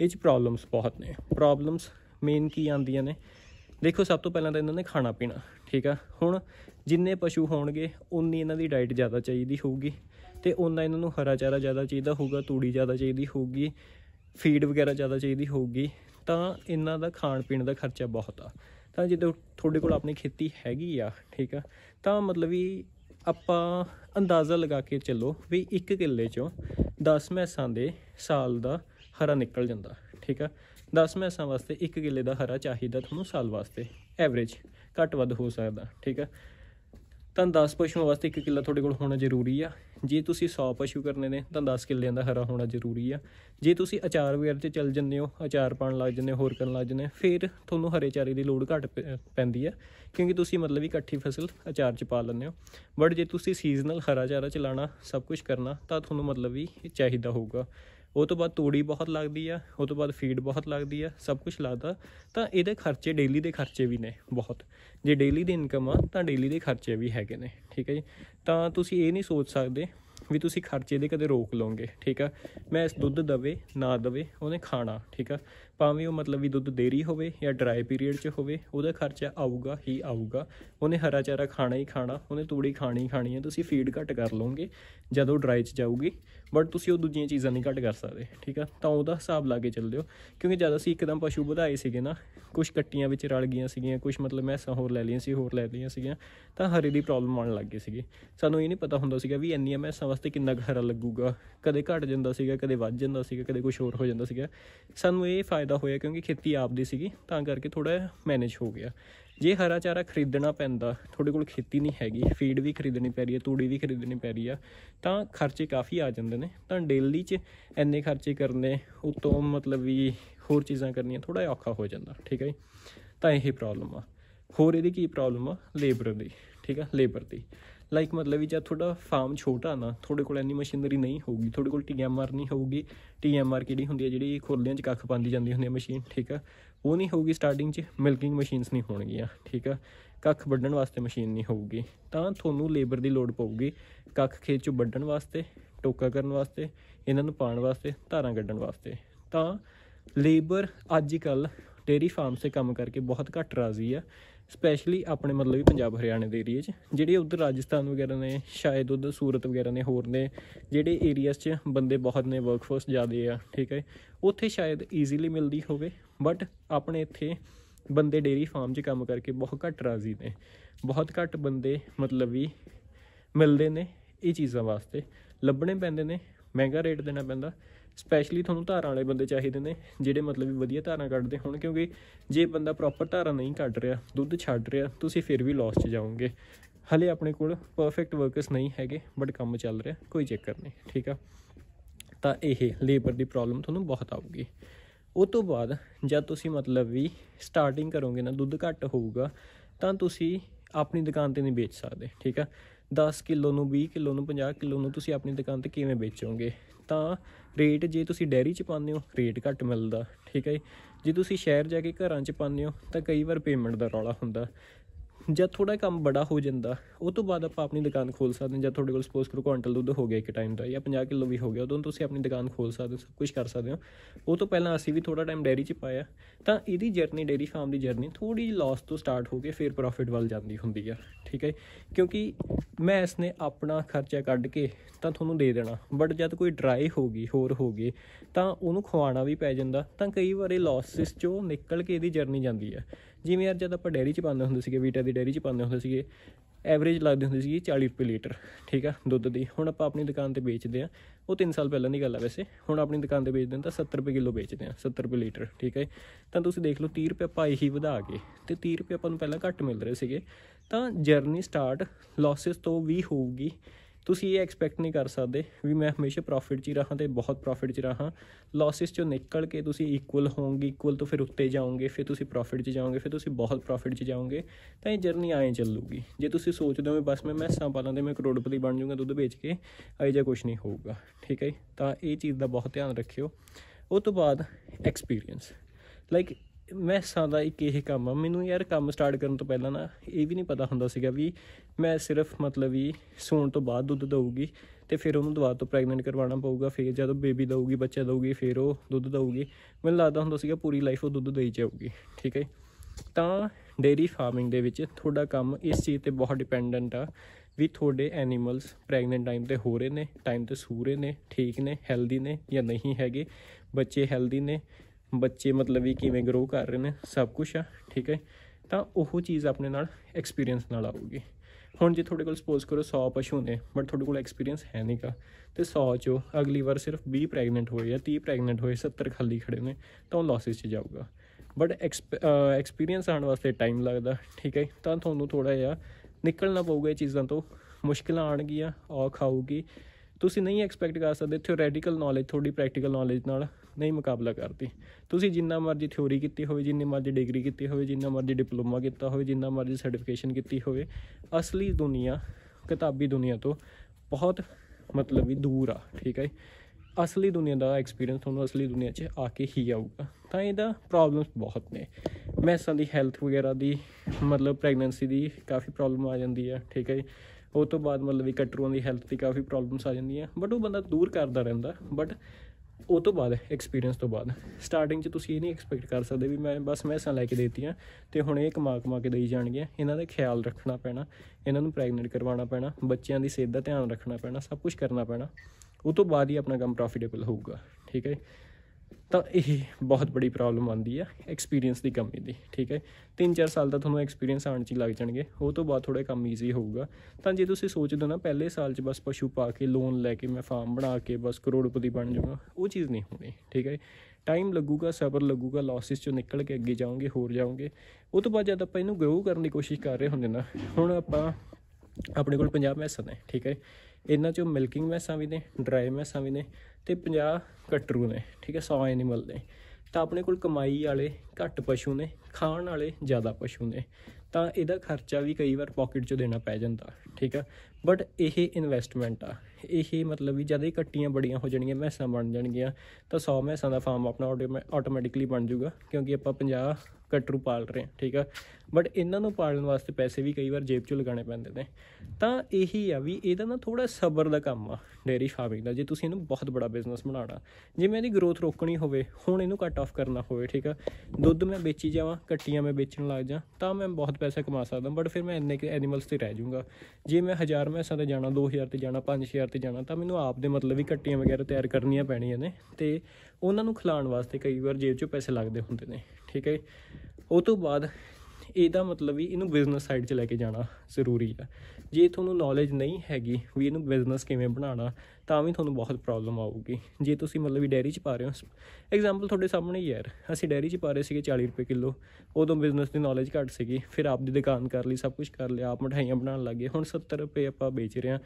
ਇਹ ਚ ਪ੍ਰੋਬਲਮਸ ਬਹੁਤ ਨੇ ਪ੍ਰੋਬਲਮਸ ਮੇਨ ਕੀ ਆਂਦੀਆਂ ਨੇ ਦੇਖੋ ਸਭ ਤੋਂ ਪਹਿਲਾਂ ਤਾਂ ਇਹਨਾਂ ਨੇ ਖਾਣਾ ਪੀਣਾ ਠੀਕ ਆ ਹੁਣ ਜਿੰਨੇ ਪਸ਼ੂ ਹੋਣਗੇ ਉਨੀ ਇਹਨਾਂ ਦੀ ਡਾਈਟ ਜ਼ਿਆਦਾ ਚਾਹੀਦੀ ਹੋਊਗੀ ਤੇ ਉਹਨਾਂ ਇਹਨਾਂ ਨੂੰ ਹਰਾ ਚਾਰਾ ਜ਼ਿਆਦਾ ਚਾਹੀਦਾ ਹੋਊਗਾ ਤੂੜੀ ਜ਼ਿਆਦਾ ਚਾਹੀਦੀ ਹੋਊਗੀ ਫੀਡ ਵਗੈਰਾ ਜ਼ਿਆਦਾ ਚਾਹੀਦੀ ਹੋਊਗੀ ਤਾਂ ਇਹਨਾਂ ਦਾ ਖਾਣ ਪੀਣ ਦਾ ਖਰਚਾ ਬਹੁਤ ਆ ਤਾਂ ਜਦੋਂ ਤੁਹਾਡੇ ਕੋਲ ਆਪਣੀ ਖੇਤੀ ਹੈਗੀ ਆ ਠੀਕ ਆ ਤਾਂ ਮਤਲਬ ਵੀ ਆਪਾਂ ਅੰਦਾਜ਼ਾ ਲਗਾ ਕੇ ਚੱਲੋ ਵੀ ਇੱਕ ਕਿੱਲੇ ਚੋਂ 10 ਮੈਸਾਂ ਦੇ ਸਾਲ ਦਾ ਹਰਾ ਨਿਕਲ ਜਾਂਦਾ ਠੀਕ ਆ 10 ਮੈਸਾਂ ਵਾਸਤੇ ਇੱਕ ਕਿੱਲੇ ਦਾ ਹਰਾ ਚਾਹੀਦਾ ਤੁਹਾਨੂੰ ਸਾਲ ਵਾਸਤੇ ਐਵਰੇਜ ਘੱਟ ਵੱਧ ਹੋ ਸਕਦਾ ਠੀਕ ਆ ਤਾਂ 10 ਪਸ਼ੂਆਂ ਵਾਸਤੇ 1 ਕਿੱਲਾ ਤੁਹਾਡੇ ਕੋਲ ਹੋਣਾ ਜ਼ਰੂਰੀ ਆ ਜੇ ਤੁਸੀਂ 100 ਪਸ਼ੂ ਕਰਨੇ ਨੇ ਤਾਂ 10 ਕਿੱਲਿਆਂ ਦਾ ਹਰਾ ਹੋਣਾ ਜ਼ਰੂਰੀ ਆ ਜੇ ਤੁਸੀਂ ਅਚਾਰ ਵਗੈਰਾ ਤੇ ਚੱਲ ਜੰਨੇ ਹੋ ਅਚਾਰ ਪਾਣ ਲੱਗ ਜੰਨੇ ਹੋਰ ਕਰਨ ਲੱਗ ਜੰਨੇ ਫਿਰ ਤੁਹਾਨੂੰ ਹਰੇ ਚਾਰੇ ਦੀ ਲੋੜ ਘੱਟ ਪੈਂਦੀ ਆ ਕਿਉਂਕਿ ਤੁਸੀਂ ਮਤਲਬ ਇਕੱਠੀ ਫਸਲ ਅਚਾਰ ਚ ਪਾ ਲੈਂਦੇ ਹੋ ਬਟ ਜੇ ਤੁਸੀਂ ਸੀਜ਼ਨਲ ਹਰਾ ਚਾਰਾ ਚਲਾਣਾ ਸਭ ਕੁਝ ਕਰਨਾ ਤਾਂ ਤੁਹਾਨੂੰ ਮਤਲਬ ਵੀ ਚਾਹੀਦਾ ਹੋਊਗਾ ਉਹ ਤੋਂ ਬਾਅਦ ਤੂੜੀ ਬਹੁਤ ਲੱਗਦੀ ਆ ਉਹ ਤੋਂ ਬਾਅਦ ਫੀਡ ਬਹੁਤ ਲੱਗਦੀ ਆ ਸਭ ਕੁਝ ਲੱਗਦਾ ਤਾਂ ਇਹਦੇ ਖਰਚੇ ਡੇਲੀ ਦੇ ਖਰਚੇ ਵੀ ਨੇ ਬਹੁਤ ਜੇ ਡੇਲੀ ਦੀ ਇਨਕਮ ਆ ਤਾਂ ਡੇਲੀ ਦੇ ਖਰਚੇ ਵੀ ਹੈਗੇ ਨੇ ਠੀਕ ਹੈ ਜੀ ਤਾਂ ਤੁਸੀਂ ਇਹ ਨਹੀਂ ਸੋਚ ਸਕਦੇ ਵੀ ਤੁਸੀਂ ਖਰਚੇ ਦੇ ਕਦੇ ਰੋਕ ਲਓਗੇ ਠੀਕ ਆ ਮੈਂ ਇਸ ਦੁੱਧ ਦਵੇ ਨਾ ਦਵੇ ਉਹਨੇ ਖਾਣਾ ਠੀਕ ਆ ਭਾਵੇਂ ਉਹ ਮਤਲਬ ਵੀ ਦੁੱਧ ਦੇਰੀ ਹੋਵੇ ਜਾਂ ਡਰਾਈ ਪੀਰੀਅਡ 'ਚ ਹੋਵੇ ਉਹਦਾ ਖਰਚਾ ਆਊਗਾ ਹੀ ਆਊਗਾ ਉਹਨੇ ਹਰਾ ਚਾਰਾ ਖਾਣਾ ਹੀ ਖਾਣਾ ਉਹਨੇ ਤੂੜੀ ਖਾਣੀ ਖਾਣੀ ਹੈ ਤੁਸੀਂ ਫੀਡ ਘੱਟ ਕਰ ਲਓਗੇ ਜਦੋਂ ਡਰਾਈ 'ਚ ਜਾਊਗੀ ਬਟ ਤੁਸੀਂ ਉਹ ਦੂਜੀਆਂ ਚੀਜ਼ਾਂ ਨਹੀਂ ਘੱਟ ਕਰ ਸਕਦੇ ਠੀਕ ਆ ਤਾਂ ਉਹਦਾ ਹਿਸਾਬ ਲਾ ਕੇ ਚੱਲਦੇ ਹੋ ਕਿਉਂਕਿ ਜਦ ਅਸੀਂ ਇੱਕਦਮ ਪਸ਼ੂ ਵਧਾਏ ਸੀਗੇ ਨਾ ਕੁਝ ਕੱਟੀਆਂ ਵਿੱਚ ਰਲ ਗਈਆਂ ਸੀਗੀਆਂ ਕੁਝ ਮਤਲਬ ਮੈਸਾਂ ਹੋਰ ਲੈ ਲਈਆਂ ਸੀ ਹੋਰ ਲੈ ਲਈਆਂ ਸੀਗੀਆਂ ਤਾਂ ਹਰੇ ਦੀ ਪ੍ਰੋਬਲਮ ਆਉਣ ਲੱਗ ਗਈ ਸੀਗੀ ਸਾਨੂੰ ਇਹ ਨਹੀਂ ਪਤਾ ਹੁੰਦਾ ਸੀਗਾ ਵੀ ਇੰਨੀਆਂ ਮੈਸਾਂ ਵਾਸਤੇ ਕਿੰਨਾ ਘਰਾ ਲੱਗੂਗਾ ਕਦੇ ਘਟ ਜਾਂਦਾ ਸੀਗਾ ਕਦੇ ਵੱਧ ਜਾਂਦਾ ਸੀਗਾ ਕਦੇ ਕੁਝ ਹੋਰ ਹੋ ਜਾਂਦਾ ਸੀਗਾ ਸਾਨੂੰ ਇਹ ਫਾਇਦਾ ਫਾਇਦਾ ਹੋਇਆ ਕਿਉਂਕਿ ਖੇਤੀ ਆਪਦੀ ਸੀਗੀ ਤਾਂ ਕਰਕੇ ਥੋੜਾ ਮੈਨੇਜ ਹੋ ਗਿਆ ਜੇ ਹਰਾ ਚਾਰਾ ਖਰੀਦਣਾ ਪੈਂਦਾ ਤੁਹਾਡੇ ਕੋਲ ਖੇਤੀ ਨਹੀਂ ਹੈਗੀ ਫੀਡ ਵੀ ਖਰੀਦਣੀ ਪੈ ਰਹੀ ਹੈ ਤੂੜੀ ਵੀ ਖਰੀਦਣੀ ਪੈ ਰਹੀ ਆ ਤਾਂ ਖਰਚੇ ਕਾਫੀ ਆ ਜਾਂਦੇ ਨੇ ਤਾਂ ਡੇਲੀ 'ਚ ਐਨੇ ਖਰਚੇ ਕਰਨੇ ਉਤੋਂ ਮਤਲਬ ਵੀ ਹੋਰ ਚੀਜ਼ਾਂ ਕਰਨੀਆਂ ਥੋੜਾ ਔਖਾ ਹੋ ਜਾਂਦਾ ਠੀਕ ਹੈ ਜੀ ਤਾਂ ਇਹ ਪ੍ਰੋਬਲਮ ਆ ਹੋਰ ਇਹਦੀ ਕੀ ਪ੍ਰੋਬਲਮ ਆ ਲੇਬਰ ਦੀ ਠੀਕ ਆ ਲੇਬਰ ਦੀ ਲਾਈਕ ਮਤਲਬ ਵੀ ਜੇ ਤੁਹਾਡਾ ਫਾਰਮ ਛੋਟਾ ਨਾ ਤੁਹਾਡੇ ਕੋਲ ਇੰਨੀ ਮਸ਼ੀਨਰੀ ਨਹੀਂ ਹੋਊਗੀ ਤੁਹਾਡੇ ਕੋਲ ਟੀਐਮਆਰ ਨਹੀਂ ਹੋਊਗੀ ਟੀਐਮਆਰ ਕਿਹੜੀ ਹੁੰਦੀ ਹੈ ਜਿਹੜੀ ਖੋਲਿਆਂ 'ਚ ਕੱਖ ਪਾਉਂਦੀ ਜਾਂਦੀ ਹੁੰਦੀ ਹੈ ਮਸ਼ੀਨ ਠੀਕ ਆ ਉਹ ਨਹੀਂ ਹੋਊਗੀ ਸਟਾਰਟਿੰਗ 'ਚ ਮਿਲਕਿੰਗ ਮਸ਼ੀਨਸ ਨਹੀਂ ਹੋਣਗੀਆਂ ਠੀਕ ਆ ਕੱਖ ਵੱਢਣ ਵਾਸਤੇ ਮਸ਼ੀਨ ਨਹੀਂ ਹੋਊਗੀ ਤਾਂ ਤੁਹਾਨੂੰ ਲੇਬਰ ਦੀ ਲੋੜ ਪਊਗੀ ਕੱਖ ਖੇਤ 'ਚ ਵੱਢਣ ਵਾਸਤੇ ਟੋਕਾ ਕਰਨ ਵਾਸਤੇ ਇਹਨਾਂ ਨੂੰ ਪਾਉਣ ਵਾਸਤੇ ਧਾਰਾਂ ਕੱਢਣ ਵਾਸਤੇ ਤਾਂ ਲੇਬਰ ਅੱਜ ਕੱਲ ਡੇਰੀ ਫਾਰਮ ਸੇ ਕੰਮ ਕਰਕੇ ਬਹੁਤ ਘੱਟ ਰਾਜ਼ੀ ਆ ਸਪੈਸ਼ਲੀ ਆਪਣੇ ਮਤਲਬ ਵੀ ਪੰਜਾਬ ਹਰਿਆਣਾ ਦੇ ਏਰੀਆ 'ਚ ਜਿਹੜੇ ਉਧਰ ਰਾਜਸਥਾਨ ਵਗੈਰਾ ਨੇ ਸ਼ਾਇਦ ਉਧਰ ਸੂਰਤ ਵਗੈਰਾ ਨੇ ਹੋਰ ਨੇ ਜਿਹੜੇ ਏਰੀਆਸ 'ਚ ਬੰਦੇ ਬਹੁਤ ਨੇ ਵਰਕਫੋਰਸ ਜ਼ਿਆਦੇ ਆ ਠੀਕ ਹੈ ਉੱਥੇ ਸ਼ਾਇਦ ਈਜ਼ੀਲੀ ਮਿਲਦੀ ਹੋਵੇ ਬਟ ਆਪਣੇ ਇੱਥੇ ਬੰਦੇ ਡੇਰੀ ਫਾਰਮ 'ਚ ਕੰਮ ਕਰਕੇ ਬਹੁਤ ਘੱਟ ਰਾਜ਼ੀ ਨੇ ਬਹੁਤ ਘੱਟ ਬੰਦੇ ਮਤਲਬ ਵੀ ਮਿਲਦੇ ਨੇ ਇਹ ਚੀਜ਼ਾਂ ਵਾਸਤੇ ਲੱਭਣੇ ਪੈਂਦੇ ਨੇ ਮਹਿੰਗਾ ਰੇਟ ਦੇਣਾ ਪੈਂਦਾ ਸਪੈਸ਼ਲੀ ਤੁਹਾਨੂੰ ਧਾਰਾਂ ਵਾਲੇ ਬੰਦੇ ਚਾਹੀਦੇ ਨੇ ਜਿਹੜੇ ਮਤਲਬ ਵਧੀਆ ਧਾਰਾਂ ਕੱਢਦੇ ਹੋਣ ਕਿਉਂਕਿ ਜੇ ਬੰਦਾ ਪ੍ਰੋਪਰ ਧਾਰਾਂ ਨਹੀਂ ਕੱਢ ਰਿਹਾ ਦੁੱਧ ਛੱਡ ਰਿਹਾ ਤੁਸੀਂ ਫਿਰ ਵੀ ਲਾਸ 'ਚ ਜਾਓਗੇ ਹਲੇ ਆਪਣੇ ਕੋਲ ਪਰਫੈਕਟ ਵਰਕਰਸ ਨਹੀਂ ਹੈਗੇ ਬਟ ਕੰਮ ਚੱਲ ਰਿਹਾ ਕੋਈ ਚੱਕਰ ਨਹੀਂ ਠੀਕ ਆ ਤਾਂ ਇਹ ਲੇਬਰ ਦੀ ਪ੍ਰੋਬਲਮ ਤੁਹਾਨੂੰ ਬਹੁਤ ਆਊਗੀ ਉਹ ਤੋਂ ਬਾਅਦ ਜਦ ਤੁਸੀਂ ਮਤਲਬ ਵੀ ਸਟਾਰਟਿੰਗ ਕਰੋਗੇ ਨਾ ਦੁੱਧ ਘੱਟ ਹੋਊਗਾ ਤਾਂ ਤੁਸੀਂ ਆਪਣੀ ਦੁਕਾਨ ਤੇ ਨਹੀਂ ਵੇਚ ਸਕਦੇ ਠੀਕ ਆ 10 ਕਿਲੋ ਨੂੰ 20 ਕਿਲੋ ਨੂੰ 50 ਕਿਲੋ ਨੂੰ ਤੁਸੀਂ ਆਪਣੀ ਦੁਕਾਨ ਤੇ ਕਿਵੇਂ ਵੇਚੋਗੇ ਤਾਂ ਰੇਟ ਜੇ ਤੁਸੀਂ ਡੈਰੀ 'ਚ ਪਾਉਂਦੇ ਹੋ ਰੇਟ ਘੱਟ ਮਿਲਦਾ ਠੀਕ ਹੈ ਜੀ ਜੇ ਤੁਸੀਂ ਸ਼ਹਿਰ ਜਾ ਕੇ ਘਰਾਂ 'ਚ ਪਾਉਂਦੇ ਹੋ ਤਾਂ ਕਈ ਵਾਰ ਪੇਮੈਂਟ ਦਾ ਰੌਲਾ ਹੁੰਦਾ ਜਦ ਥੋੜਾ ਕੰਮ ਬੜਾ ਹੋ ਜਾਂਦਾ ਉਹ ਤੋਂ ਬਾਅਦ ਆਪਾਂ ਆਪਣੀ ਦੁਕਾਨ ਖੋਲ ਸਕਦੇ ਹਾਂ ਜਦ ਤੁਹਾਡੇ ਕੋਲ ਸਪੋਜ਼ ਕਰੋ ਕੁਇੰਟਲ ਦੁੱਧ ਹੋ ਗਿਆ ਇੱਕ ਟਾਈਮ ਦਾ ਜਾਂ 50 ਕਿਲੋ ਵੀ ਹੋ ਗਿਆ ਉਦੋਂ ਤੁਸੀਂ ਆਪਣੀ ਦੁਕਾਨ ਖੋਲ ਸਕਦੇ ਹੋ ਸਭ ਕੁਝ ਕਰ ਸਕਦੇ ਹੋ ਉਹ ਤੋਂ ਪਹਿਲਾਂ ਅਸੀਂ ਵੀ ਥੋੜਾ ਟਾਈਮ ਡੈਰੀ 'ਚ ਪਾਇਆ ਤਾਂ ਇਹਦੀ ਜਰਨੀ ਡੈਰੀ ਫਾਰਮ ਦੀ ਜਰਨੀ ਥੋੜੀ ਜਿਹੀ ਲਾਸ ਤੋਂ ਸਟਾਰਟ ਹੋ ਕੇ ਫਿਰ ਪ੍ਰੋਫਿਟ ਵੱਲ ਜਾਂਦੀ ਹੁੰਦੀ ਆ ਠੀਕ ਹੈ ਕਿਉਂਕਿ ਮੈਂ ਇਸ ਨੇ ਆਪਣਾ ਖਰਚਾ ਕੱਢ ਕੇ ਤਾਂ ਤੁਹਾਨੂੰ ਦੇ ਦੇਣਾ ਬਟ ਜਦ ਕੋਈ ਡਰਾਈ ਹੋ ਗਈ ਹੋਰ ਹੋ ਗਏ ਤਾਂ ਉਹਨੂੰ ਖਵਾਉਣਾ ਵੀ ਪੈ ਜਾਂਦਾ ਤਾਂ ਕਈ ਵਾਰੀ ਲਾਸਸਿਸ ਚੋਂ ਨਿਕਲ ਕੇ ਇਹਦੀ ਜਰਨੀ ਜਾਂਦੀ ਆ ਜਿਵੇਂ ਯਾਰ ਜਦ ਆਪਾਂ ਡੈਰੀ 'ਚ ਪਾਉਂਦੇ ਹੁੰਦੇ ਸੀਗੇ ਵੀਟਾ ਦੀ ਡੈਰੀ 'ਚ ਪਾਉਂਦੇ ਹੁੰਦੇ ਸੀਗੇ ਐਵਰੇਜ ਲੱਗਦੀ ਹੁੰਦੀ ਸੀਗੀ 40 ਰੁਪਏ ਲੀਟਰ ਠੀਕ ਆ ਦੁੱਧ ਦੀ ਹੁਣ ਆਪਾਂ ਆਪਣੀ ਦੁਕਾਨ ਤੇ ਵੇਚਦੇ ਆ ਉਹ 3 ਸਾਲ ਪਹਿਲਾਂ ਦੀ ਗੱਲ ਆ ਵੈਸੇ ਹੁਣ ਆਪਣੀ ਦੁਕਾਨ ਤੇ ਵੇਚਦੇ ਆ ਤਾਂ 70 ਰੁਪਏ ਕਿਲੋ ਵੇਚਦੇ ਆ 70 ਰੁਪਏ ਲੀਟਰ ਠੀਕ ਹੈ ਤਾਂ ਤੁਸੀਂ ਦੇਖ ਲਓ 30 ਰੁਪਏ ਆਪਾਂ ਇਹੀ ਵਧਾ ਕੇ ਤੇ 30 ਰੁਪਏ ਆਪਾਂ ਨੂੰ ਪਹਿਲਾਂ ਘੱਟ ਮਿਲ ਰਹੇ ਸੀਗੇ ਤਾਂ ਜਰਨੀ ਸਟਾਰਟ ਲਾਸਸ ਤੋਂ ਵੀ ਹੋਊਗੀ ਤੁਸੀਂ ਇਹ ਐਕਸਪੈਕਟ ਨਹੀਂ ਕਰ ਸਕਦੇ ਵੀ ਮੈਂ ਹਮੇਸ਼ਾ ਪ੍ਰੋਫਿਟ 'ਚ ਹੀ ਰਹਾ ਤੇ ਬਹੁਤ ਪ੍ਰੋਫਿਟ 'ਚ ਰਹਾ ਲਾਸਿਸ 'ਚੋਂ ਨਿਕਲ ਕੇ ਤੁਸੀਂ ਇਕੁਅਲ ਹੋਵੋਗੇ ਇਕੁਅਲ ਤੋਂ ਫਿਰ ਉੱਤੇ ਜਾਓਗੇ ਫਿਰ ਤੁਸੀਂ ਪ੍ਰੋਫਿਟ 'ਚ ਜਾਓਗੇ ਫਿਰ ਤੁਸੀਂ ਬਹੁਤ ਪ੍ਰੋਫਿਟ 'ਚ ਜਾਓਗੇ ਤਾਂ ਇਹ ਜਰਨੀ ਐਂ ਚੱਲੂਗੀ ਜੇ ਤੁਸੀਂ ਸੋਚਦੇ ਹੋ ਬਸ ਮੈਂ ਮੈਸਾਂ ਪਾਲਾਂ ਤੇ ਮੈਂ ਕਰੋੜਪਤੀ ਬਣ ਜਾਊਂਗਾ ਦੁੱਧ ਵੇਚ ਕੇ ਆਈ ਜਾ ਕੁਝ ਨਹੀਂ ਹੋਊਗਾ ਠੀਕ ਹੈ ਤਾਂ ਇਹ ਚੀਜ਼ ਦਾ ਬਹੁਤ ਧਿਆਨ ਰੱਖਿਓ ਉਹ ਤੋਂ ਬਾਅਦ ਐਕਸਪੀਰੀਅੰਸ ਲਾਈਕ ਮੈਸਾਂ ਦਾ ਇੱਕ ਇਹ ਕੰਮ ਮੈਨੂੰ ਯਾਰ ਕੰਮ ਸਟਾਰਟ ਕਰਨ ਤੋਂ ਪਹਿਲਾਂ ਨਾ ਇਹ ਵੀ ਨਹੀਂ ਪਤਾ ਹੁੰਦਾ ਸੀਗਾ ਵੀ ਮੈਂ ਸਿਰਫ ਮਤਲਬ ਵੀ ਸੌਣ ਤੋਂ ਬਾਅਦ ਦੁੱਧ ਦਊਗੀ ਤੇ ਫਿਰ ਉਹਨੂੰ ਦੁਬਾਰਾ ਤੋਂ ਪ੍ਰੈਗਨੈਂਟ ਕਰਵਾਉਣਾ ਪਊਗਾ ਫਿਰ ਜਦੋਂ ਬੇਬੀ ਦਊਗੀ ਬੱਚਾ ਦਊਗੀ ਫਿਰ ਉਹ ਦੁੱਧ ਦਊਗੀ ਮੈਨੂੰ ਲੱਗਦਾ ਹੁੰਦਾ ਸੀਗਾ ਪੂਰੀ ਲਾਈਫ ਉਹ ਦੁੱਧ ਦੇਈ ਜਾਊਗੀ ਠੀਕ ਹੈ ਤਾਂ ਡੇਰੀ ਫਾਰਮਿੰਗ ਦੇ ਵਿੱਚ ਤੁਹਾਡਾ ਕੰਮ ਇਸ ਚੀਜ਼ ਤੇ ਬਹੁਤ ਡਿਪੈਂਡੈਂਟ ਆ ਵੀ ਤੁਹਾਡੇ ਐਨੀਮਲਸ ਪ੍ਰੈਗਨੈਂਟ ਟਾਈਮ ਤੇ ਹੋ ਰਹੇ ਨੇ ਟਾਈਮ ਤੇ ਸੂ ਰਹੇ ਨੇ ਠੀਕ ਨੇ ਹੈਲਦੀ ਨੇ ਜਾਂ ਨਹੀਂ ਹੈਗੇ ਬੱਚੇ ਹੈਲਦੀ ਨੇ ਬੱਚੇ ਮਤਲਬ ਵੀ ਕਿਵੇਂ ਗਰੋ ਕਰ ਰਹੇ ਨੇ ਸਭ ਕੁਝ ਆ ਠੀਕ ਹੈ ਤਾਂ ਉਹ ਚੀਜ਼ ਆਪਣੇ ਨਾਲ ਐਕਸਪੀਰੀਅੰਸ ਨਾਲ ਆਊਗੀ ਹੁਣ ਜੇ ਤੁਹਾਡੇ ਕੋਲ ਸਪੋਜ਼ ਕਰੋ 100 ਪਸ਼ੂ ਨੇ ਬਟ ਤੁਹਾਡੇ ਕੋਲ ਐਕਸਪੀਰੀਅੰਸ ਹੈ ਨਹੀਂਗਾ ਤੇ 100 ਚੋਂ ਅਗਲੀ ਵਾਰ ਸਿਰਫ 20 ਪ੍ਰੈਗਨੈਂਟ ਹੋਏ ਜਾਂ 30 ਪ੍ਰੈਗਨੈਂਟ ਹੋਏ 70 ਖਾਲੀ ਖੜੇ ਨੇ ਤਾਂ ਉਹ ਲਾਸਸ 'ਚ ਜਾਊਗਾ ਬਟ ਐਕਸਪੀਰੀਅੰਸ ਆਉਣ ਵਾਸਤੇ ਟਾਈਮ ਲੱਗਦਾ ਠੀਕ ਹੈ ਤਾਂ ਤੁਹਾਨੂੰ ਥੋੜਾ ਜਿਹਾ ਨਿਕਲਣਾ ਪਊਗਾ ਇਹ ਚੀਜ਼ਾਂ ਤੋਂ ਮੁਸ਼ਕਲਾਂ ਆਣਗੀਆਂ ਔਖ ਆਊਗੀ ਤੁਸੀਂ ਨਹੀਂ ਐਕਸਪੈਕਟ ਕਰ ਸਕਦੇ ਥਿਓਰੈਟੀਕਲ ਨੌਲੇਜ ਤੁਹਾਡੀ ਪ੍ਰੈਕਟੀਕਲ ਨੌਲੇਜ ਨਾਲ ਨਹੀਂ ਮੁਕਾਬਲਾ ਕਰਦੀ ਤੁਸੀਂ ਜਿੰਨਾ ਮਰਜ਼ੀ ਥਿਉਰੀ ਕੀਤੀ ਹੋਵੇ ਜਿੰਨੀ ਮਰਜ਼ੀ ਡਿਗਰੀ ਕੀਤੀ ਹੋਵੇ ਜਿੰਨਾ ਮਰਜ਼ੀ ਡਿਪਲੋਮਾ ਕੀਤਾ ਹੋਵੇ ਜਿੰਨਾ ਮਰਜ਼ੀ ਸਰਟੀਫਿਕੇਸ਼ਨ ਕੀਤੀ ਹੋਵੇ ਅਸਲੀ ਦੁਨੀਆ ਕਿਤਾਬੀ ਦੁਨੀਆ ਤੋਂ ਬਹੁਤ ਮਤਲਬ ਵੀ ਦੂਰ ਆ ਠੀਕ ਹੈ ਅਸਲੀ ਦੁਨੀਆ ਦਾ ਐਕਸਪੀਰੀਅੰਸ ਤੁਹਾਨੂੰ ਅਸਲੀ ਦੁਨੀਆ 'ਚ ਆ ਕੇ ਹੀ ਆਊਗਾ ਤਾਂ ਇਹਦਾ ਪ੍ਰੋਬਲਮਸ ਬਹੁਤ ਨੇ ਮੈਸਾਂ ਦੀ ਹੈਲਥ ਵਗੈਰਾ ਦੀ ਮਤਲਬ ਪ੍ਰੈਗਨੈਂਸੀ ਦੀ ਕਾਫੀ ਪ੍ਰੋਬਲਮ ਆ ਜਾਂਦੀ ਹੈ ਠੀਕ ਹੈ ਉਹ ਤੋਂ ਬਾਅਦ ਮਤਲਬ ਵੀ ਕਟਰੂਆਂ ਦੀ ਹੈਲਥ ਦੀ ਕਾਫੀ ਪ੍ਰੋਬਲਮਸ ਆ ਜਾਂਦੀਆਂ ਬਟ ਉਹ ਬੰਦਾ ਦੂਰ ਕਰਦਾ ਰਹਿੰਦਾ ਬਟ ਉਹ ਤੋਂ ਬਾਅਦ ਐਕਸਪੀਰੀਅੰਸ ਤੋਂ ਬਾਅਦ ਸਟਾਰਟਿੰਗ 'ਚ ਤੁਸੀਂ ਇਹ ਨਹੀਂ ਐਕਸਪੈਕਟ ਕਰ ਸਕਦੇ ਵੀ ਮੈਂ ਬਸ ਮੈਸਾਂ ਲੈ ਕੇ ਦੇਤੀਆਂ ਤੇ ਹੁਣ ਇਹ ਕਮਾ ਕਮਾ ਕੇ ਦੇਈ ਜਾਣਗੀਆਂ ਇਹਨਾਂ ਦਾ ਖਿਆਲ ਰੱਖਣਾ ਪੈਣਾ ਇਹਨਾਂ ਨੂੰ ਪ੍ਰੈਗਨੈਂਟ ਕਰਵਾਉਣਾ ਪੈਣਾ ਬੱਚਿਆਂ ਦੀ ਸਿਹਤ ਦਾ ਧਿਆਨ ਰੱਖਣਾ ਪੈਣਾ ਸਭ ਕੁਝ ਕਰਨਾ ਪੈਣਾ ਉਹ ਤੋਂ ਬਾਅਦ ਹੀ ਆਪਣਾ ਕੰਮ ਪ੍ਰੋਫਿਟੇਬਲ ਹੋਊਗਾ ਠੀਕ ਹੈ ਤਾਂ ਇਹ ਬਹੁਤ ਬੜੀ ਪ੍ਰੋਬਲਮ ਆਉਂਦੀ ਹੈ ਐਕਸਪੀਰੀਅੰਸ ਦੀ ਕਮੀ ਦੀ ਠੀਕ ਹੈ 3-4 ਸਾਲ ਦਾ ਤੁਹਾਨੂੰ ਐਕਸਪੀਰੀਅੰਸ ਆਣ ਚ ਲੱਗ ਜਾਣਗੇ ਉਹ ਤੋਂ ਬਾਅਦ ਥੋੜਾ ਕੰਮ ਈਜ਼ੀ ਹੋਊਗਾ ਤਾਂ ਜੇ ਤੁਸੀਂ ਸੋਚਦੇ ਹੋ ਨਾ ਪਹਿਲੇ ਸਾਲ ਚ ਬਸ ਪਸ਼ੂ ਪਾ ਕੇ ਲੋਨ ਲੈ ਕੇ ਮੈਂ ਫਾਰਮ ਬਣਾ ਕੇ ਬਸ ਕਰੋੜਪਤੀ ਬਣ ਜਾਊਗਾ ਉਹ ਚੀਜ਼ ਨਹੀਂ ਹੋਣੀ ਠੀਕ ਹੈ ਟਾਈਮ ਲੱਗੂਗਾ ਸਬਰ ਲੱਗੂਗਾ ਲਾਸਿਸ ਚੋਂ ਨਿਕਲ ਕੇ ਅੱਗੇ ਜਾਓਗੇ ਹੋਰ ਜਾਓਗੇ ਉਹ ਤੋਂ ਬਾਅਦ ਜਦ ਆਪਾਂ ਇਹਨੂੰ ਗਰੋ ਕਰਨ ਦੀ ਕੋਸ਼ਿਸ਼ ਕਰ ਰਹੇ ਹੁੰਦੇ ਨਾ ਹੁਣ ਆਪਾਂ ਆਪਣੇ ਕੋਲ 50 ਮੈਸਾਂ ਨੇ ਠੀਕ ਹੈ ਇਹਨਾਂ ਚੋਂ ਮਿਲਕਿੰਗ ਮੈਸਾਂ ਵੀ ਨੇ ਡਰਾਈ ਮੈਸਾਂ ਵੀ ਨੇ ਤੇ 50 ਕਟਰੂ ਨੇ ਠੀਕ ਹੈ 100 ਐਨੀਮਲ ਨੇ ਤਾਂ ਆਪਣੇ ਕੋਲ ਕਮਾਈ ਵਾਲੇ ਘੱਟ ਪਸ਼ੂ ਨੇ ਖਾਣ ਵਾਲੇ ਜ਼ਿਆਦਾ ਪਸ਼ੂ ਨੇ ਤਾਂ ਇਹਦਾ ਖਰਚਾ ਵੀ ਕਈ ਵਾਰ ਪਾਕਟ 'ਚੋਂ ਦੇਣਾ ਪੈ ਜਾਂਦਾ ਠੀਕ ਆ ਬਟ ਇਹ ਇਨਵੈਸਟਮੈਂਟ ਆ ਇਹ ਮਤਲਬ ਵੀ ਜਦ ਇਹ ਕੱਟੀਆਂ ਬੜੀਆਂ ਹੋ ਜਾਣਗੀਆਂ ਮੈਸਾਂ ਬਣ ਜਾਣਗੀਆਂ ਤਾਂ 100 ਮੈਸਾਂ ਦਾ ਫਾਰਮ ਆਪਣਾ ਆਟੋਮੈਟਿਕਲੀ ਬਣ ਜਾਊਗਾ ਕਿਉਂਕਿ ਆਪਾਂ 50 ਕਟਰੂ ਪਾਲ ਰਹੇ ਹਾਂ ਠੀਕ ਆ ਬਟ ਇਹਨਾਂ ਨੂੰ ਪਾਲਣ ਵਾਸਤੇ ਪੈਸੇ ਵੀ ਕਈ ਵਾਰ ਜੇਬ 'ਚ ਲਗਾਣੇ ਪੈਂਦੇ ਨੇ ਤਾਂ ਇਹੀ ਆ ਵੀ ਇਹਦਾ ਨਾ ਥੋੜਾ ਸਬਰ ਦਾ ਕੰਮ ਆ ਡੇਰੀ ਫਾਰਮਿੰਗ ਦਾ ਜੇ ਤੁਸੀਂ ਇਹਨੂੰ ਬਹੁਤ ਬੜਾ ਬਿਜ਼ਨਸ ਬਣਾਉਣਾ ਜਿਵੇਂ ਇਹਦੀ ਗਰੋਥ ਰੋਕਣੀ ਹੋਵੇ ਹੁਣ ਇਹਨੂੰ ਕੱਟ ਆਫ ਕਰਨਾ ਹੋਵੇ ਠੀਕ ਆ ਦੁੱਧ ਮੈਂ ਵੇਚੀ ਜਾਵਾਂ ਕੱਟੀਆਂ ਮੈਂ ਵੇਚਣ ਲੱਗ ਜਾ ਤਾਂ ਮੈਂ ਬਹੁਤ ਪੈਸਾ ਕਮਾ ਸਕਦਾ ਬਟ ਫਿਰ ਮੈਂ ਇੰਨੇ ਐਨੀਮਲਸ ਤੇ ਰਹਿ ਜਾਊਂਗਾ ਜੇ ਮੈਂ 1000 4 ਮੈਸਾਂ ਤੇ ਜਾਣਾ 2000 ਤੇ ਜਾਣਾ 5000 ਤੇ ਜਾਣਾ ਤਾਂ ਮੈਨੂੰ ਆਪ ਦੇ ਮਤਲਬ ਵੀ ਕੱਟੀਆਂ ਵਗੈਰਾ ਤਿਆਰ ਕਰਨੀਆਂ ਪੈਣੀਆਂ ਨੇ ਤੇ ਉਹਨਾਂ ਨੂੰ ਖਿਲਾਉਣ ਵਾਸਤੇ ਕਈ ਵਾਰ ਜੇਬ 'ਚੋਂ ਪੈਸੇ ਲੱਗਦੇ ਹੁੰਦੇ ਨੇ ਠੀਕ ਹੈ ਉਹ ਤੋਂ ਬਾਅਦ ਇਹਦਾ ਮਤਲਬ ਵੀ ਇਹਨੂੰ ਬਿਜ਼ਨਸ ਸਾਈਡ 'ਚ ਲੈ ਕੇ ਜਾਣਾ ਜ਼ਰੂਰੀ ਆ ਜੇ ਤੁਹਾਨੂੰ ਨੌਲੇਜ ਨਹੀਂ ਹੈਗੀ ਵੀ ਇਹਨੂੰ ਬਿਜ਼ਨਸ ਕਿਵੇਂ ਬਣਾਉਣਾ ਤਾਂ ਵੀ ਤੁਹਾਨੂੰ ਬਹੁਤ ਪ੍ਰੋਬਲਮ ਆਊਗੀ ਜੇ ਤੁਸੀਂ ਮਤਲਬ ਵੀ ਡੈਰੀ 'ਚ ਪਾ ਰਹੇ ਹੋ ਐਗਜ਼ਾਮਪਲ ਤੁਹਾਡੇ ਸਾਹਮਣੇ ਹੀ ਯਾਰ ਅਸੀਂ ਡੈਰੀ 'ਚ ਪਾ ਰਹੇ ਸੀਗੇ 40 ਰੁਪਏ ਕਿਲੋ ਉਦੋਂ ਬਿਜ਼ਨਸ ਦੀ ਨੌਲੇਜ ਘੱਟ ਸੀਗੀ ਫਿਰ ਆਪ ਦੀ ਦੁਕਾਨ ਕਰ ਲਈ ਸਭ ਕੁਝ ਕਰ ਲਿਆ ਆਪ ਮਠਾਈਆਂ ਬਣਾਉਣ ਲੱਗੇ ਹੁਣ 70 ਰੁਪਏ ਆਪਾਂ ਵੇਚ ਰਹੇ ਹਾਂ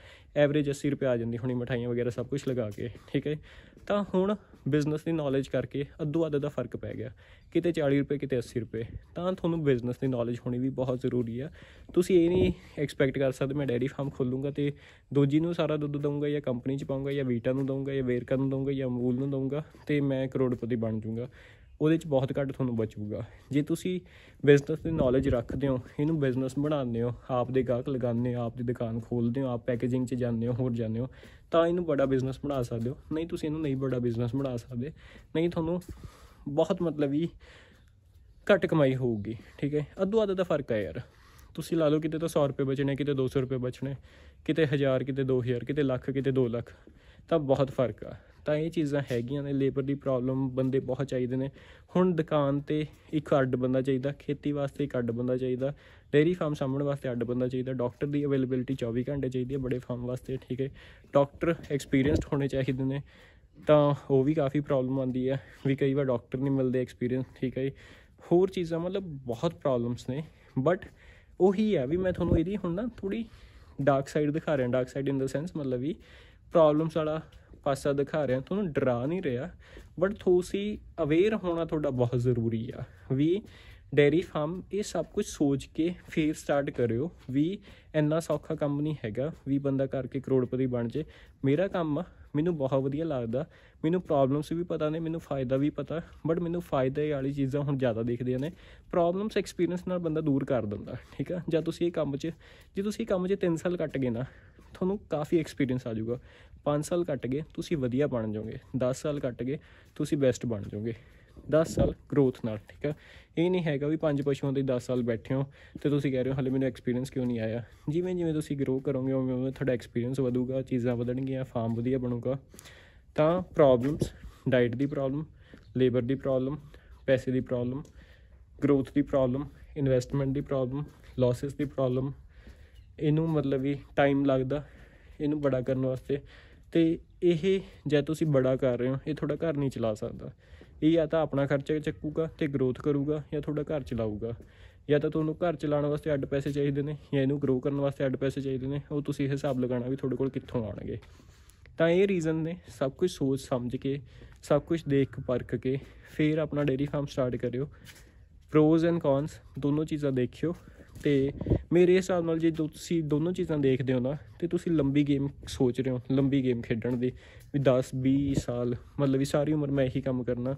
ਐਵਰੇਜ 80 ਰੁਪਏ ਆ ਜਾਂਦੀ ਹੁਣੀ ਮਠਾਈਆਂ ਵਗੈਰਾ ਸਭ ਕੁਝ ਲਗਾ ਕੇ ਠੀਕ ਹੈ ਤਾਂ ਹੁਣ ਬਿਜ਼ਨਸ ਦੀ ਨੌਲੇਜ ਕਰਕੇ ਅੱਧੋ ਅੱਧ ਦਾ ਫਰਕ ਪੈ ਗਿਆ ਕਿਤੇ 40 ਰੁਪਏ ਕਿਤੇ 80 ਰੁਪਏ ਤਾਂ ਤੁਹਾਨੂੰ ਬਿਜ਼ਨਸ ਦੀ ਨੌਲੇਜ ਹੋਣੀ ਵੀ ਬਹੁਤ ਜ਼ਰੂਰੀ ਆ ਤੁਸੀਂ ਇਹ ਨਹੀਂ ਐਕਸਪੈਕਟ ਕਰ ਸਕਦੇ ਮੈਂ ਡੈਰੀ ਫਾਰਮ ਖੋਲੂੰਗਾ ਤੇ ਦੂਜੀ ਨੂੰ ਸਾਰਾ ਦੁੱਧ ਦਊਂਗਾ ਜਾਂ ਕੰਪਨੀ 'ਚ ਪਾਉਂਗਾ ਜਾਂ ਵੀਟਾ ਨੂੰ ਦਊਂਗਾ ਜਾਂ ਵੇਰਕਾ ਨੂੰ ਦਊਂਗਾ ਜਾਂ ਅਮੂਲ ਨੂੰ ਦਊਂਗਾ ਤੇ ਮੈਂ ਕਰੋੜਪਤੀ ਬਣ ਜਾਊਂਗਾ ਉਹਦੇ 'ਚ ਬਹੁਤ ਘੱਟ ਤੁਹਾਨੂੰ ਬਚੂਗਾ ਜੇ ਤੁਸੀਂ ਬਿਜ਼ਨਸ ਦੀ ਨੌਲੇਜ ਰੱਖਦੇ ਹੋ ਇਹਨੂੰ ਬਿਜ਼ਨਸ ਬਣਾਉਂਦੇ ਹੋ ਆਪ ਦੇ ਗਾਹਕ ਲਗਾਉਂਦੇ ਹੋ ਆਪ ਦੀ ਦੁਕਾਨ ਖੋਲਦੇ ਹੋ ਆਪ ਪੈਕੇਜਿੰਗ 'ਚ ਜਾਂਦੇ ਹੋ ਹੋਰ ਜਾਂਦੇ ਹੋ ਤਾਂ ਇਹਨੂੰ ਬੜਾ ਬਿਜ਼ਨਸ ਬਣਾ ਸਕਦੇ ਹੋ ਨਹੀਂ ਤੁਸੀਂ ਇਹਨੂੰ ਨਹੀਂ ਬੜਾ ਬਿਜ਼ਨਸ ਬਣਾ ਸਕਦੇ ਨਹੀਂ ਤੁਹਾਨੂੰ ਬਹੁਤ ਮਤਲਬ ਹੀ ਘੱਟ ਕਮਾਈ ਹੋਊਗੀ ਠੀਕ ਹੈ ਅੱਧੋ ਅੱਧ ਦਾ ਫਰਕ ਹੈ ਯਾਰ ਤੁਸੀਂ ਲਾ ਲਓ ਕਿਤੇ ਤਾਂ 100 ਰੁਪਏ ਬਚਣੇ ਕਿਤੇ 200 ਰੁਪਏ ਬਚਣੇ ਕਿਤੇ 1000 ਕਿਤੇ 2000 ਕਿਤੇ ਲੱਖ ਕਿਤੇ 2 ਲੱਖ ਤਾਂ ਬਹੁਤ ਫਰਕ ਆ ਤਾਂ ਇਹ ਚੀਜ਼ਾਂ ਹੈਗੀਆਂ ਨੇ ਲੇਬਰ ਦੀ ਪ੍ਰੋਬਲਮ ਬੰਦੇ ਬਹੁਤ ਚਾਹੀਦੇ ਨੇ ਹੁਣ ਦੁਕਾਨ ਤੇ ਇੱਕ ਅੱਡ ਬੰਦਾ ਚਾਹੀਦਾ ਖੇਤੀ ਵਾਸਤੇ ਇੱਕ ਅੱਡ ਬੰਦਾ ਚਾਹੀਦਾ ਡੇਰੀ ਫਾਰਮ ਸਾਂਭਣ ਵਾਸਤੇ ਅੱਡ ਬੰਦਾ ਚਾਹੀਦਾ ਡਾਕਟਰ ਦੀ ਅਵੇਲੇਬਿਲਟੀ 24 ਘੰਟੇ ਚਾਹੀਦੀ ਹੈ ਬੜੇ ਫਾਰਮ ਵਾਸਤੇ ਠੀਕ ਹੈ ਡਾਕਟਰ ਐਕਸਪੀਰੀਅੰਸਡ ਹੋਣੇ ਚਾਹੀਦੇ ਨੇ ਤਾਂ ਉਹ ਵੀ ਕਾਫੀ ਪ੍ਰੋਬਲਮ ਆਉਂਦੀ ਹੈ ਵੀ ਕਈ ਵਾਰ ਡਾਕਟਰ ਨਹੀਂ ਮਿਲਦੇ ਐਕਸਪੀਰੀਅੰਸ ਠੀਕ ਹੈ ਹੋਰ ਚੀਜ਼ਾਂ ਮਤਲਬ ਬਹੁਤ ਪ੍ਰੋਬਲਮਸ ਨੇ ਬਟ ਉਹੀ ਆ ਵੀ ਮੈਂ ਤੁਹਾਨੂੰ ਇਹਦੀ ਹੁਣ ਨਾ ਥੋੜੀ ਡਾਰਕ ਸਾਈਡ ਦਿਖਾ ਰਿਹਾ dark side in the sense ਮਤਲਬ ਵੀ ਪ੍ਰੋਬਲਮਸ ਵਾਲਾ ਪਾਸਾ ਦਿਖਾ ਰਿਹਾ ਤੁਹਾਨੂੰ ਡਰਾ ਨਹੀਂ ਰਿਹਾ ਬਟ ਤੁਸੀਂ ਅਵੇਅਰ ਹੋਣਾ ਤੁਹਾਡਾ ਬਹੁਤ ਜ਼ਰੂਰੀ ਆ ਵੀ ਡੇਰੀ ਫਾਰਮ ਇਹ ਸਭ ਕੁਝ ਸੋਚ ਕੇ ਫੇਰ ਸਟਾਰਟ ਕਰਿਓ ਵੀ ਇੰਨਾ ਸੌਖਾ ਕੰਮ ਨਹੀਂ ਹੈਗਾ ਵੀ ਬੰਦਾ ਕਰਕੇ ਕਰੋੜਪਤੀ ਬਣ ਜੇ ਮੇਰਾ ਕੰਮ ਮੈਨੂੰ ਬਹੁਤ ਵਧੀਆ ਲੱਗਦਾ ਮੈਨੂੰ ਪ੍ਰੋਬਲਮਸ ਵੀ ਪਤਾ ਨੇ ਮੈਨੂੰ ਫਾਇਦਾ ਵੀ ਪਤਾ ਬਟ ਮੈਨੂੰ ਫਾਇਦੇ ਵਾਲੀ ਚੀਜ਼ਾਂ ਹੁਣ ਜ਼ਿਆਦਾ ਦਿਖਦੀਆਂ ਨੇ ਪ੍ਰੋਬਲਮਸ ਐਕਸਪੀਰੀਅੰਸ ਨਾਲ ਬੰਦਾ ਦੂਰ ਕਰ ਦਿੰਦਾ ਠੀਕ ਆ ਜਾਂ ਤੁਸੀਂ ਇਹ ਕੰਮ 'ਚ ਜੇ ਤੁਸੀਂ ਇਹ ਕੰਮ 'ਚ 3 ਸਾਲ ਕੱਟ ਗਏ ਨਾ ਤੁਹਾਨੂੰ ਕਾਫੀ ਐਕਸਪੀਰੀਅੰਸ ਆ ਜਾਊਗਾ 5 ਸਾਲ ਕੱਟ ਗਏ ਤੁਸੀਂ ਵਧੀਆ ਬਣ ਜਾਓਗੇ 10 ਸਾਲ ਕੱਟ ਗਏ ਤੁਸੀਂ ਬੈਸਟ ਬਣ ਜਾਓਗੇ 10 ਸਾਲ ਗਰੋਥ ਨਾਲ ਠੀਕ ਆ ਇਹ ਨਹੀਂ ਹੈਗਾ ਵੀ ਪੰਜ ਪਸ਼ੂਆਂ ਦੇ 10 ਸਾਲ ਬੈਠੇ ਹੋ ਤੇ ਤੁਸੀਂ ਕਹਿ ਰਹੇ ਹੋ ਹਲੇ ਮੈਨੂੰ ਐਕਸਪੀਰੀਅੰਸ ਕਿਉਂ ਨਹੀਂ ਆਇਆ ਜਿਵੇਂ ਜਿਵੇਂ ਤੁਸੀਂ ਗਰੋ ਕਰੋਗੇ ਉਵੇਂ ਉਵੇਂ ਤੁਹਾਡਾ ਐਕਸਪੀਰੀਅੰਸ ਵਧੂਗਾ ਚੀਜ਼ਾਂ ਵਧਣਗੀਆਂ ਫਾਰਮ ਵਧੀਆ ਬਣੂਗਾ ਤਾਂ ਪ੍ਰੋਬਲਮਸ ਡਾਈਟ ਦੀ ਪ੍ਰੋਬਲਮ ਲੇਬਰ ਦੀ ਪ੍ਰੋਬਲਮ ਪੈਸੇ ਦੀ ਪ੍ਰੋਬਲਮ ਗਰੋਥ ਦੀ ਪ੍ਰੋਬਲਮ ਇਨਵੈਸਟਮੈਂਟ ਦੀ ਪ੍ਰੋਬਲਮ ਲਾਸਸ ਦੀ ਪ੍ਰੋਬਲਮ ਇਹਨੂੰ ਮਤਲਬ ਵੀ ਟਾਈਮ ਲੱਗਦਾ ਇਹਨੂੰ ਬੜਾ ਕਰਨ ਵਾਸਤੇ ਤੇ ਇਹ ਜੇ ਤੁਸੀਂ ਬੜਾ ਕਰ ਰਹੇ ਹੋ ਇਹ ਤੁਹਾਡਾ ਘਰ ਨਹੀਂ ਚਲਾ ਸਕਦਾ ਇਹ ਜਾਂ ਤਾਂ ਆਪਣਾ ਖਰਚਾ ਚੱਕੂਗਾ ਤੇ ਗਰੋਥ ਕਰੂਗਾ ਜਾਂ ਤੁਹਾਡਾ ਘਰ ਚਲਾਊਗਾ ਜਾਂ ਤਾਂ ਤੁਹਾਨੂੰ ਘਰ ਚਲਾਉਣ ਵਾਸਤੇ ਅੱਡ ਪੈਸੇ ਚਾਹੀਦੇ ਨੇ ਜਾਂ ਇਹਨੂੰ ਗਰੋ ਕਰਨ ਵਾਸਤੇ ਅੱਡ ਪੈਸੇ ਚਾਹੀਦੇ ਨੇ ਉਹ ਤੁਸੀਂ ਹਿਸਾਬ ਲਗਾਉਣਾ ਵੀ ਤੁਹਾਡੇ ਕੋਲ ਕਿੱਥੋਂ ਆਉਣਗੇ ਤਾਂ ਇਹ ਰੀਜ਼ਨ ਨੇ ਸਭ ਕੁਝ ਸੋਚ ਸਮਝ ਕੇ ਸਭ ਕੁਝ ਦੇਖ ਪਰਖ ਕੇ ਫਿਰ ਆਪਣਾ ਡੇਰੀ ਫਾਰਮ ਸਟਾਰਟ ਕਰਿਓ ਪ੍ਰੋਜ਼ ਐਂਡ ਕੌਨਸ ਦੋਨੋਂ ਚੀਜ਼ਾਂ ਦੇਖਿਓ ਤੇ ਮੇਰੇ ਹਿਸਾਬ ਨਾਲ ਜੇ ਤੁਸੀਂ ਦੋਨੋਂ ਚੀਜ਼ਾਂ ਦੇਖਦੇ ਹੋ ਨਾ ਤੇ ਤੁਸੀਂ ਲੰਬੀ ਗੇਮ ਸੋਚ ਰਹੇ ਹੋ ਲੰਬੀ ਗੇਮ ਖੇਡਣ ਦੀ ਵੀ 10 20 ਸਾਲ ਮਤਲਬ ਵੀ ਸਾਰੀ ਉਮਰ ਮੈਂ ਇਹੀ ਕੰਮ ਕਰਨਾ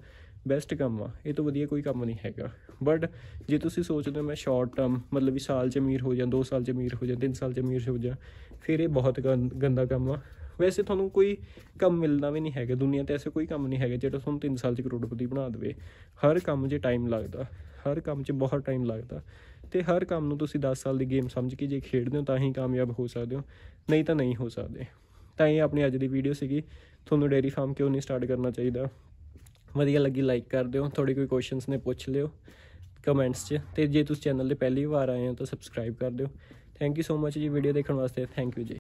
ਬੈਸਟ ਕੰਮ ਆ ਇਹ ਤੋਂ ਵਧੀਆ ਕੋਈ ਕੰਮ ਨਹੀਂ ਹੈਗਾ ਬਟ ਜੇ ਤੁਸੀਂ ਸੋਚਦੇ ਹੋ ਮੈਂ ਸ਼ਾਰਟ ਟਰਮ ਮਤਲਬ ਵੀ ਸਾਲ ਚ ਅਮੀਰ ਹੋ ਜਾਂ 2 ਸਾਲ ਚ ਅਮੀਰ ਹੋ ਜਾਂ 3 ਸਾਲ ਚ ਅਮੀਰ ਹੋ ਜਾਂ ਫਿਰ ਇਹ ਬਹੁਤ ਗੰਦਾ ਕੰਮ ਆ ਵੈਸੇ ਤੁਹਾਨੂੰ ਕੋਈ ਕੰਮ ਮਿਲਣਾ ਵੀ ਨਹੀਂ ਹੈਗਾ ਦੁਨੀਆ ਤੇ ਐਸੇ ਕੋਈ ਕੰਮ ਨਹੀਂ ਹੈਗਾ ਜਿਹੜਾ ਤੁਹਾਨੂੰ 3 ਸਾਲ ਚ ਕਰੋੜਪਤੀ ਬਣਾ ਦੇਵੇ ਹਰ ਕੰਮ 'ਚ ਟਾਈਮ ਲੱਗਦਾ ਹਰ ਕੰਮ 'ਚ ਬਹੁਤ ਟਾਈਮ ਲੱਗਦਾ ਤੇ ਹਰ ਕੰਮ ਨੂੰ ਤੁਸੀਂ 10 ਸਾਲ ਦੀ ਗੇਮ ਸਮਝ ਕੇ ਜੇ ਖੇਡਦੇ ਹੋ ਤਾਂ ਹੀ ਕਾਮਯਾਬ ਹੋ ਸਕਦੇ ਹੋ ਨਹੀਂ ਤਾਂ ਨਹੀਂ ਹੋ ਸਕਦੇ ਤਾਂ ਇਹ ਆਪਣੀ ਅੱਜ ਦੀ ਵੀਡੀਓ ਸੀਗੀ ਤੁਹਾਨੂੰ ਡੇਰੀ ਫਾਰਮ ਕਿਉਂ ਨਹੀਂ ਸਟਾਰਟ ਕਰਨਾ ਚਾਹੀਦਾ ਵਧੀਆ ਲੱਗੀ ਲਾਈਕ ਕਰ ਦਿਓ ਥੋੜੀ ਕੋਈ ਕੁਐਸਚਨਸ ਨੇ ਪੁੱਛ ਲਿਓ ਕਮੈਂਟਸ 'ਚ ਤੇ ਜੇ ਤੁਸੀਂ ਚੈਨਲ 'ਤੇ ਪਹਿਲੀ ਵਾਰ ਆਏ ਹੋ ਤਾਂ ਸਬਸਕ੍ਰਾਈਬ ਕਰ ਦਿਓ ਥੈਂਕ ਯੂ ਸੋ ਮੱਚ ਜੀ ਵੀਡੀਓ ਦੇਖਣ ਵਾਸਤੇ ਥੈਂਕ ਯੂ ਜੀ